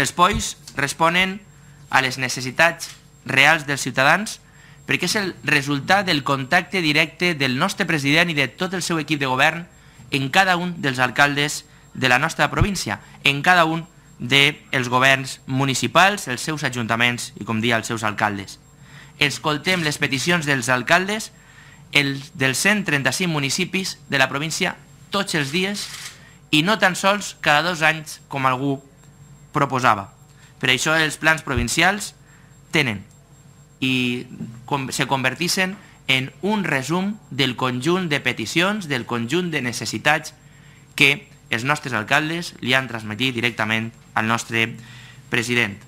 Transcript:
Els polls responen a les necessitats reals dels ciutadans perquè és el resultat del contacte directe del nostre president i de tot el seu equip de govern en cada un dels alcaldes de la nostra província, en cada un dels governs municipals, els seus ajuntaments i, com dia, els seus alcaldes. Escoltem les peticions dels alcaldes el, dels 135 municipis de la província tots els dies i no tan sols cada dos anys com algú proposava. Per això els plans provincials tenen i se converteixen en un resum del conjunt de peticions, del conjunt de necessitats que els nostres alcaldes li han transmetit directament al nostre president.